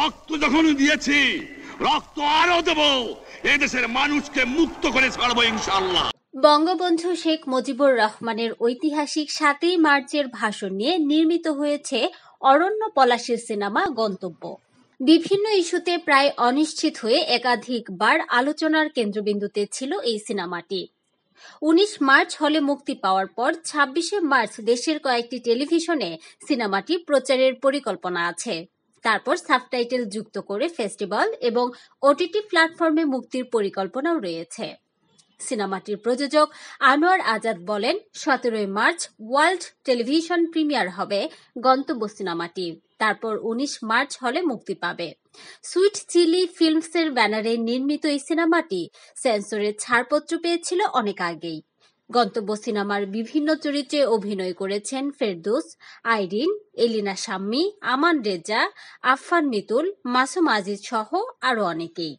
রক্ত যখন দিয়েছি রক্ত আরো দেব এদেশের মানুষকে মুক্ত করে ছাড়বো ইনশাল্লাহ বঙ্গবন্ধু শেখ মুজিবুর রহমানের ঐতিহাসিক সাতই মার্চের ভাষণ নিয়ে নির্মিত হয়েছে অরণ্য পলাশের সিনেমা গন্তব্য বিভিন্ন ইস্যুতে প্রায় অনিশ্চিত হয়ে একাধিকবার আলোচনার কেন্দ্রবিন্দুতে ছিল এই সিনেমাটি উনিশ মার্চ হলে মুক্তি পাওয়ার পর ছাব্বিশে মার্চ দেশের কয়েকটি টেলিভিশনে সিনেমাটি প্রচারের পরিকল্পনা আছে তারপর সাবটাইটেল যুক্ত করে ফেস্টিভ্যাল এবং ওটিটি প্ল্যাটফর্মে মুক্তির পরিকল্পনাও রয়েছে সিনেমাটির প্রযোজক আনোয়ার আজাদ বলেন সতেরোই মার্চ ওয়ার্ল্ড টেলিভিশন প্রিমিয়ার হবে গন্তব্য সিনেমাটি তারপর উনিশ মার্চ হলে মুক্তি পাবে সুইট চিলি ফিল্মসের ব্যানারে নির্মিত এই সিনেমাটি সেন্সরের ছাড়পত্র পেয়েছিল অনেক আগেই গন্তব্য সিনেমার বিভিন্ন চরিত্রে অভিনয় করেছেন ফেরদুস আইরিন এলিনা শাম্মী আমান রেজা আফফান মিতুল মাসুম আজিজ সহ আরও অনেকেই